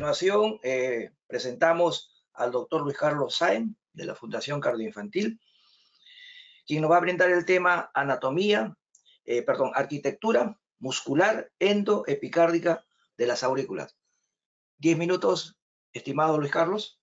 continuación eh, presentamos al doctor Luis Carlos Saen de la Fundación Cardioinfantil, quien nos va a brindar el tema anatomía, eh, perdón, arquitectura muscular endoepicárdica de las aurículas. Diez minutos, estimado Luis Carlos.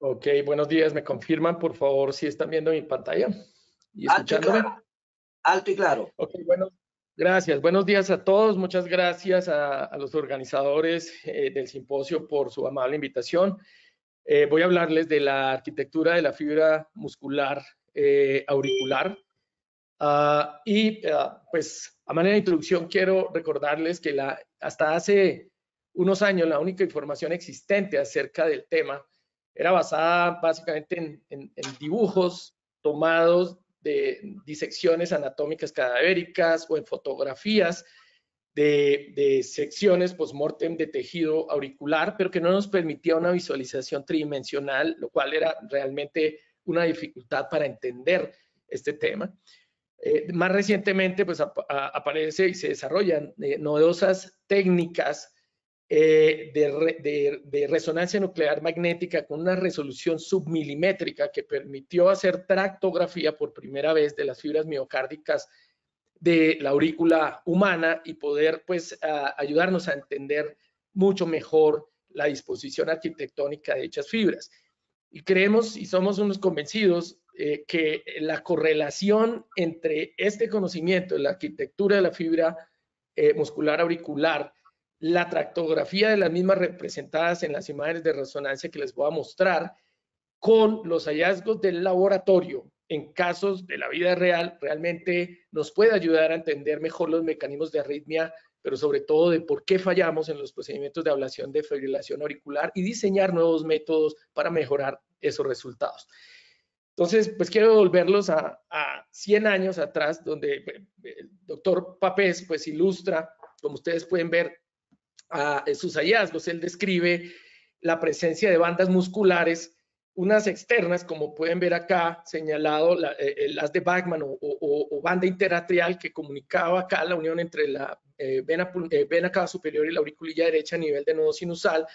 Ok, buenos días. ¿Me confirman, por favor, si están viendo mi pantalla? Y escuchándome? Alto y claro. Gracias, buenos días a todos. Muchas gracias a, los organizadores eh, del simposio por su amable invitación. Eh, voy a hablarles de la arquitectura de la fibra muscular eh, auricular. Ah, y ah, pues a manera de introducción quiero recordarles que la, hasta hace unos años la única información existente acerca del tema era basada básicamente en, en dibujos tomados de disecciones anatómicas cadavéricas o en fotografías de, secciones post-mortem de tejido auricular, pero que no nos permitía una visualización tridimensional, lo cual era realmente una dificultad para entender este tema. Eh, más recientemente, pues aparece y se desarrollan eh, novedosas técnicas eh, de, resonancia nuclear magnética con una resolución submilimétrica que permitió hacer tractografía por primera vez de las fibras miocárdicas de la aurícula humana y poder pues ayudarnos a entender mucho mejor la disposición arquitectónica de dichas fibras. Y creemos y somos unos convencidos eh, que la correlación entre este conocimiento de la arquitectura de la fibra eh, muscular auricular la tractografía de las mismas representadas en las imágenes de resonancia que les voy a mostrar con los hallazgos del laboratorio en casos de la vida real realmente nos puede ayudar a entender mejor los mecanismos de arritmia, pero sobre todo de por qué fallamos en los procedimientos de ablación de fibrilación auricular y diseñar nuevos métodos para mejorar esos resultados. Entonces, pues quiero volverlos a, a 100 años atrás, donde eh, el doctor Papés pues ilustra, como ustedes pueden ver, a sus hallazgos, él describe la presencia de bandas musculares, unas externas, como pueden ver acá, señalado eh, eh, las de Bachman o, banda interatrial que comunicaba acá la unión entre la eh, vena, cava superior y la auriculilla derecha a nivel de nodo sinusal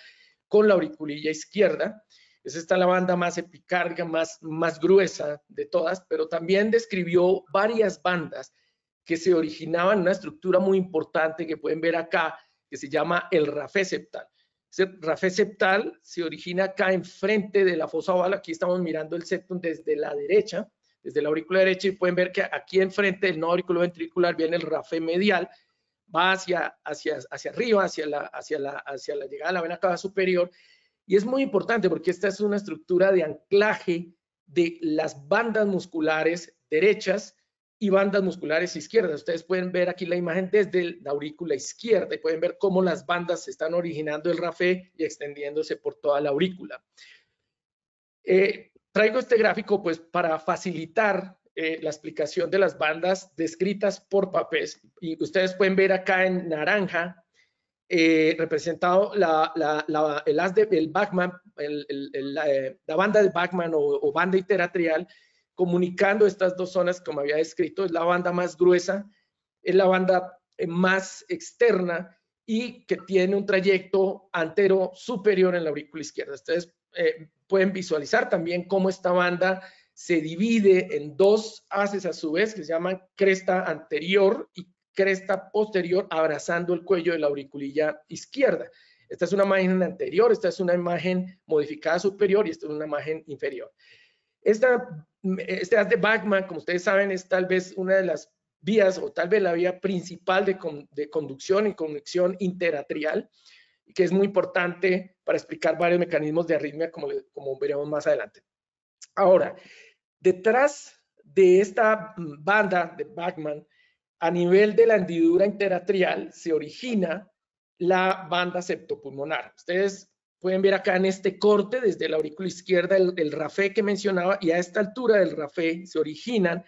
con la auriculilla izquierda. Esa está la banda más epicarga, más, más gruesa de todas, pero también describió varias bandas que se originaban en una estructura muy importante que pueden ver acá, que se llama el El Ese septal se origina acá enfrente de la fosa oval. Aquí estamos mirando el septum desde la derecha, desde la aurícula derecha, y pueden ver que aquí enfrente del aurículo ventricular viene el rafé medial, va hacia, hacia, hacia arriba, hacia la, hacia, la, hacia la llegada de la vena cava superior. Y es muy importante porque esta es una estructura de anclaje de las bandas musculares derechas y bandas musculares izquierdas. Ustedes pueden ver aquí la imagen desde la aurícula izquierda y pueden ver cómo las bandas se están originando el rafé y extendiéndose por toda la aurícula. Eh, traigo este gráfico pues para facilitar eh, la explicación de las bandas descritas por Papés. Y ustedes pueden ver acá en naranja eh, representado la, el haz de, el Bachman, la, banda de Bachman o, o banda iteratrial, comunicando estas dos zonas, como había descrito, es la banda más gruesa, es la banda eh, más externa y que tiene un trayecto antero superior en la aurícula izquierda. Ustedes eh, pueden visualizar también cómo esta banda se divide en dos haces a su vez que se llaman cresta anterior y cresta posterior abrazando el cuello de la auriculilla izquierda. Esta es una imagen anterior, esta es una imagen modificada superior y esta es una imagen inferior. Esta este haz de Bachmann, como ustedes saben, es tal vez una de las vías o tal vez la vía principal de, conducción y conexión interatrial, que es muy importante para explicar varios mecanismos de arritmia, como, como veremos más adelante. Ahora, detrás de esta banda de Bachmann, a nivel de la hendidura interatrial se origina la banda septopulmonar. Ustedes Pueden ver acá en este corte, desde la aurícula izquierda, el, RAFE que mencionaba, y a esta altura del rafé se originan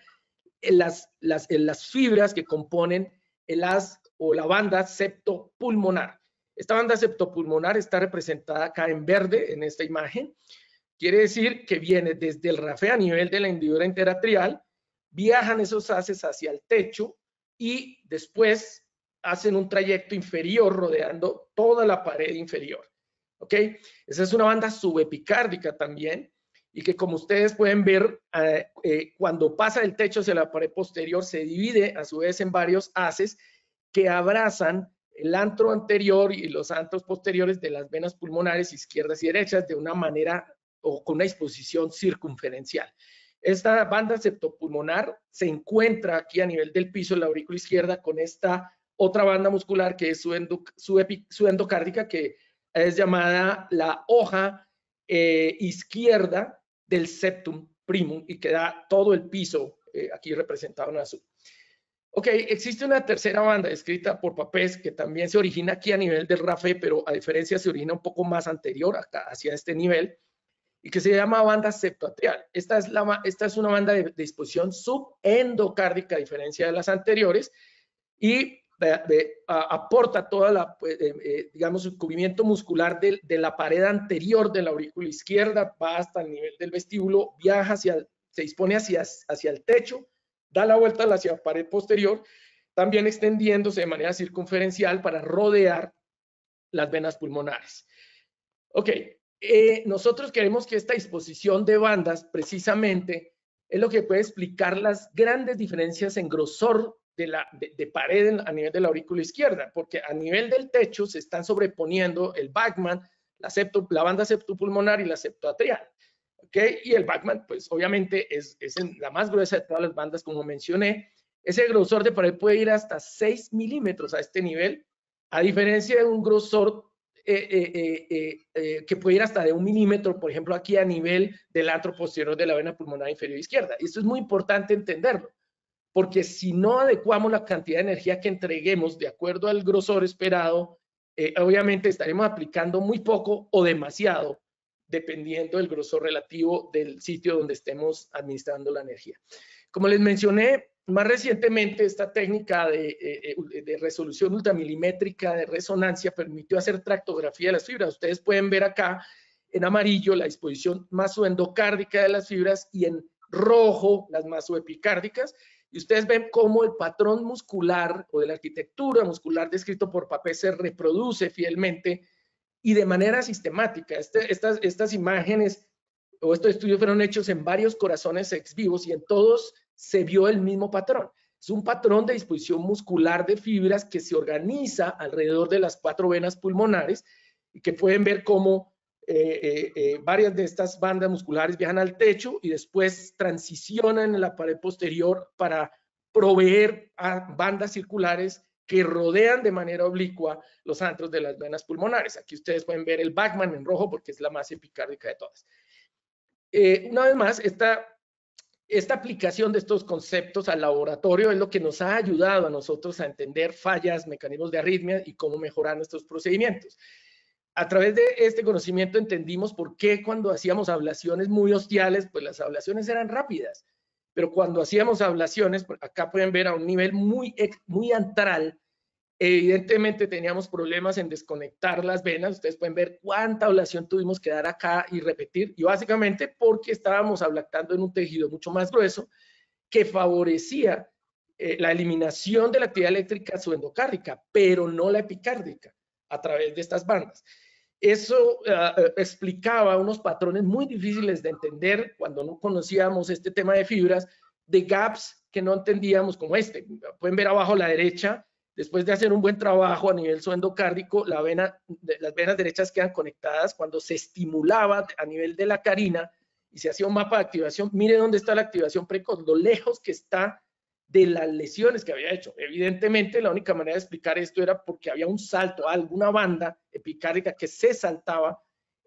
eh, las, eh, las, fibras que componen el AS o la banda septopulmonar. Esta banda septopulmonar está representada acá en verde en esta imagen. Quiere decir que viene desde el rafé a nivel de la hendidura interatrial, viajan esos haces hacia el techo y después hacen un trayecto inferior rodeando toda la pared inferior. ¿ok? Esa es una banda subepicárdica también y que como ustedes pueden ver, eh, eh, cuando pasa el techo hacia la pared posterior, se divide a su vez en varios haces que abrazan el antro anterior y los antros posteriores de las venas pulmonares izquierdas y derechas de una manera o con una disposición circunferencial. Esta banda septopulmonar se encuentra aquí a nivel del piso, la aurícula izquierda, con esta otra banda muscular que es su, endocárdica, que es llamada la hoja eh, izquierda del septum primum y que da todo el piso eh, aquí representado en azul. Ok, existe una tercera banda escrita por Papés que también se origina aquí a nivel del Rafe, pero a diferencia se origina un poco más anterior hacia este nivel y que se llama banda septoatrial. Esta es, una banda de, de disposición subendocárdica a diferencia de las anteriores y aporta toda la, pues, eh, eh, digamos, el cubrimiento muscular de, la pared anterior de la aurícula izquierda, va hasta el nivel del vestíbulo, viaja hacia, se dispone hacia, hacia el techo, da la vuelta hacia la pared posterior, también extendiéndose de manera circunferencial para rodear las venas pulmonares. Ok, eh, nosotros queremos que esta disposición de bandas precisamente es lo que puede explicar las grandes diferencias en grosor de, la, de, pared a nivel del la aurícula izquierda, porque a nivel del techo se están sobreponiendo el backman, la, septo, la banda septopulmonar y la septoatrial. ¿okay? Y el backman, pues obviamente es, la más gruesa de todas las bandas, como mencioné. Ese grosor de pared puede ir hasta 6 milímetros a este nivel, a diferencia de un grosor eh, eh, eh, que puede ir hasta de un milímetro, por ejemplo, aquí a nivel del antro posterior de la vena pulmonar inferior izquierda. Y esto es muy importante entenderlo porque si no adecuamos la cantidad de energía que entreguemos de acuerdo al grosor esperado, eh, obviamente estaremos aplicando muy poco o demasiado, dependiendo del grosor relativo del sitio donde estemos administrando la energía. Como les mencioné, más recientemente esta técnica de, eh, eh, de, resolución ultramilimétrica de resonancia permitió hacer tractografía de las fibras. Ustedes pueden ver acá en amarillo la disposición masoendocárdica de las fibras y en rojo las masoepicárdicas. Y ustedes ven cómo el patrón muscular o de la arquitectura muscular descrito por Papé se reproduce fielmente y de manera sistemática. Este, estas, estas imágenes o estos estudios fueron hechos en varios corazones ex vivos y en todos se vio el mismo patrón. Es un patrón de disposición muscular de fibras que se organiza alrededor de las cuatro venas pulmonares y que pueden ver cómo eh, eh, eh, varias de estas bandas musculares viajan al techo y después transicionan en la pared posterior para proveer a bandas circulares que rodean de manera oblicua los antros de las venas pulmonares. Aquí ustedes pueden ver el Bachmann en rojo porque es la más epicárdica de todas. una vez más, esta aplicación de estos conceptos al laboratorio es lo que nos ha ayudado a nosotros a entender fallas, mecanismos de arritmia y cómo mejorar nuestros procedimientos a través de este conocimiento entendimos por qué cuando hacíamos ablaciones muy hostiales, pues las ablaciones eran rápidas, pero cuando hacíamos ablaciones, pues acá pueden ver a un nivel muy, muy antral, evidentemente teníamos problemas en desconectar las venas, ustedes pueden ver cuánta ablación tuvimos que dar acá y repetir, y básicamente porque estábamos ablactando en un tejido mucho más grueso que favorecía eh, la eliminación de la actividad eléctrica subendocárdica, pero no la epicárdica a través de estas bandas. Eso ah, eh, explicaba unos patrones muy difíciles de entender cuando no conocíamos este tema de fibras, de gaps que no entendíamos como este. Pueden ver abajo a la derecha, después de hacer un buen trabajo a nivel suendocárdico, la vena, las venas derechas quedan conectadas cuando se estimulaba a nivel de la carina y se hacía un mapa de activación. Mire dónde está la activación precoz, lo lejos que está de las lesiones que había hecho. Evidentemente, la única manera de explicar esto era porque había un salto, a alguna banda epicárdica que se saltaba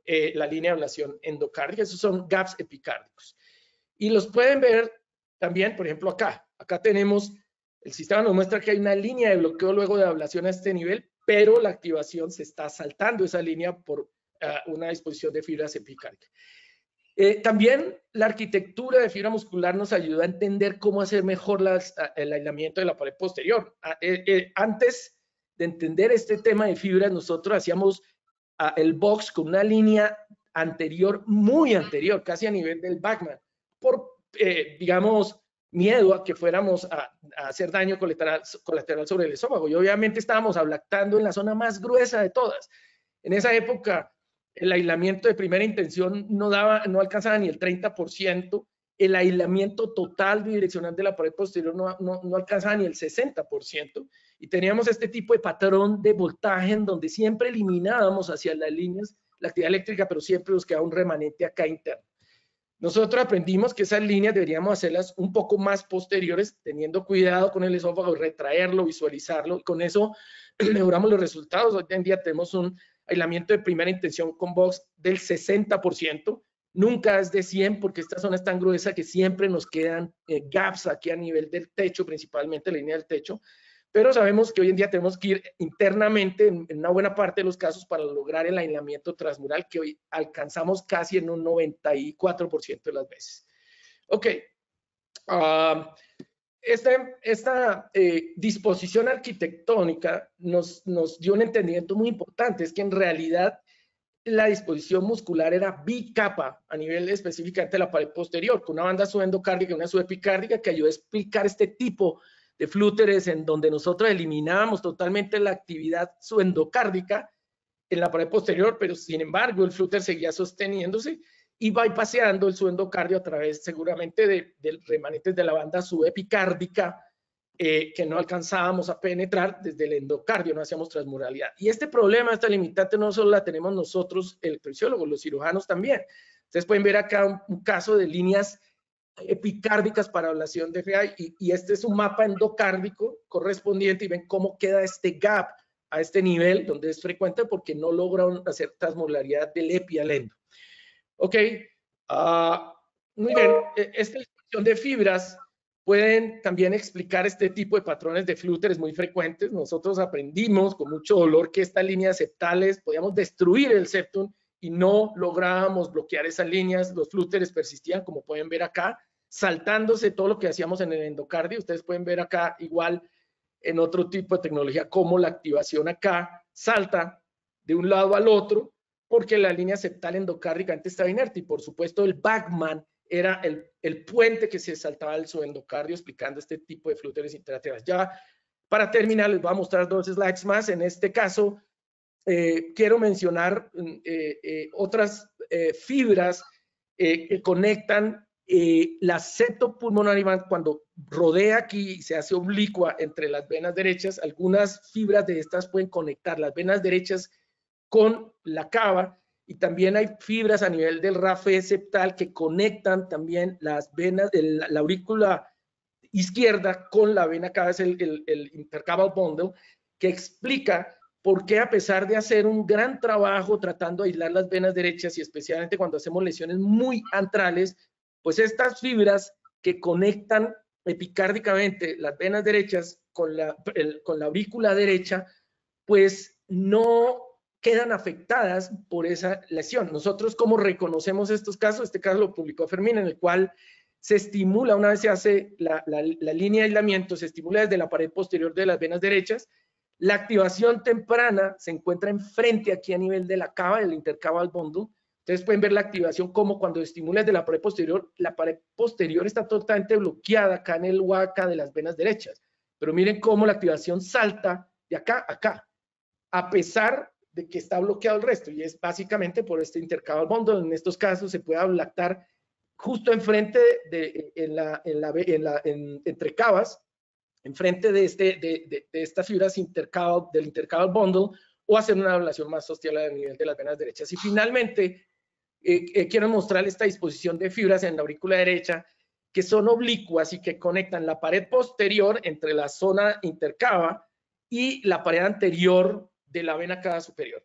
eh, la línea de ablación endocárdica. Esos son gaps epicárdicos. Y los pueden ver también, por ejemplo, acá. Acá tenemos, el sistema nos muestra que hay una línea de bloqueo luego de ablación a este nivel, pero la activación se está saltando esa línea por ah, una disposición de fibras epicárdicas. Eh, también la arquitectura de fibra muscular nos ayuda a entender cómo hacer mejor el aislamiento de la pared posterior. Ah, eh, eh, antes de entender este tema de fibras, nosotros hacíamos ah, el box con una línea anterior, muy anterior, casi a nivel del backman, por, digamos, miedo a que fuéramos a, hacer daño colateral, sobre el esófago. Y obviamente estábamos ablactando en la zona más gruesa de todas. En esa época el aislamiento de primera intención no, daba, no alcanzaba ni el 30%, el aislamiento total bidireccional de la pared posterior no, no, alcanzaba ni el 60%, y teníamos este tipo de patrón de voltaje en donde siempre eliminábamos hacia las líneas la actividad eléctrica, pero siempre nos quedaba un remanente acá interno. Nosotros aprendimos que esas líneas deberíamos hacerlas un poco más posteriores, teniendo cuidado con el esófago, retraerlo, visualizarlo, y con eso mejoramos los resultados. Hoy en día tenemos un aislamiento de primera intención con box del 60%, nunca es de 100 porque esta zona es tan gruesa que siempre nos quedan eh, gaps aquí a nivel del techo, principalmente la línea del techo, pero sabemos que hoy en día tenemos que ir internamente en, una buena parte de los casos para lograr el aislamiento transmural que hoy alcanzamos casi en un 94% de las veces. Ok. Ah, esta, eh, disposición arquitectónica nos, nos dio un entendimiento muy importante, es que en realidad la disposición muscular era bicapa a nivel específicamente de la pared posterior, con una banda subendocárdica y una subepicárdica que ayudó a explicar este tipo de flúteres en donde nosotros eliminábamos totalmente la actividad subendocárdica en la pared posterior, pero sin embargo el flúter seguía sosteniéndose y va paseando el su a través seguramente de, remanentes de la banda subepicárdica eh, que no alcanzábamos a penetrar desde el endocardio, no hacíamos transmuralidad. Y este problema, esta limitante, no solo la tenemos nosotros, electrofisiólogos, los cirujanos también. Ustedes pueden ver acá un, caso de líneas epicárdicas para ablación de FA y, este es un mapa endocárdico correspondiente y ven cómo queda este gap a este nivel donde es frecuente porque no logra hacer transmolaridad del epi al endo. Ok, ah, muy bien, e, esta dispersión de fibras pueden también explicar este tipo de patrones de flúteres muy frecuentes. Nosotros aprendimos con mucho dolor que estas líneas septales podíamos destruir el septum y no lográbamos bloquear esas líneas. Los flúteres persistían, como pueden ver acá, saltándose todo lo que hacíamos en el endocardio. Ustedes pueden ver acá igual en otro tipo de tecnología cómo la activación acá salta de un lado al otro porque la línea septal endocárdica antes estaba inerte y por supuesto el Backman era el, puente que se saltaba su endocardio explicando este tipo de flúteres interaterales. Ya para terminar les voy a mostrar dos slides más. En este caso eh, quiero mencionar mm, eh, eh, otras fibras que conectan la septopulmonar cuando rodea aquí y se hace oblicua entre las venas derechas. Algunas fibras de estas pueden conectar las venas derechas con la cava y también hay fibras a nivel del rafe septal que conectan también las venas, de la aurícula izquierda con la vena cava, es el, el, intercaval bundle, que explica por qué a pesar de hacer un gran trabajo tratando de aislar las venas derechas y especialmente cuando hacemos lesiones muy antrales, pues estas fibras que conectan epicárdicamente las venas derechas con la, con la aurícula derecha, pues no quedan afectadas por esa lesión. Nosotros, ¿cómo reconocemos estos casos? Este caso lo publicó Fermín, en el cual se estimula, una vez se hace la, la, línea de aislamiento, se estimula desde la pared posterior de las venas derechas, la activación temprana se encuentra enfrente aquí a nivel de la cava, del intercava bundle. entonces pueden ver la activación como cuando estimula desde la pared posterior, la pared posterior está totalmente bloqueada acá en el huaca de las venas derechas. Pero miren cómo la activación salta de acá a acá. A pesar que está bloqueado el resto y es básicamente por este intercaval bundle. En estos casos se puede lactar justo enfrente de, en la, en la, en en, entre cavas enfrente de, este, de, de, estas fibras del intercaval bundle o hacer una ablación más social a nivel de las venas derechas. Y finalmente, eh, eh, quiero mostrar esta disposición de fibras en la aurícula derecha que son oblicuas y que conectan la pared posterior entre la zona intercava y la pared anterior de la vena cava superior.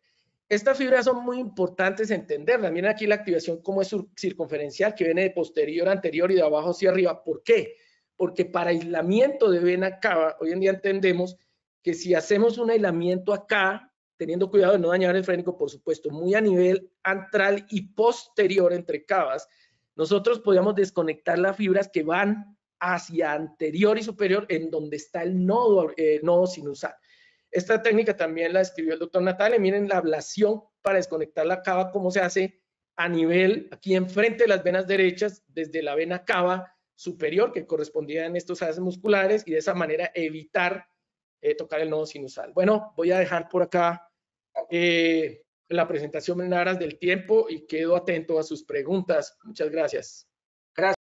Estas fibras son muy importantes entender. También aquí la activación como es circunferencial, que viene de posterior, anterior y de abajo hacia arriba. ¿Por qué? Porque para aislamiento de vena cava, hoy en día entendemos que si hacemos un aislamiento acá, teniendo cuidado de no dañar el frénico, por supuesto, muy a nivel antral y posterior entre cavas, nosotros podríamos desconectar las fibras que van hacia anterior y superior en donde está el nodo, eh, nodo sinusal. Esta técnica también la escribió el doctor Natale. Miren la ablación para desconectar la cava, cómo se hace a nivel, aquí enfrente de las venas derechas, desde la vena cava superior que correspondía en estos haces musculares y de esa manera evitar eh, tocar el nodo sinusal. Bueno, voy a dejar por acá eh, la presentación en aras del tiempo y quedo atento a sus preguntas. Muchas gracias.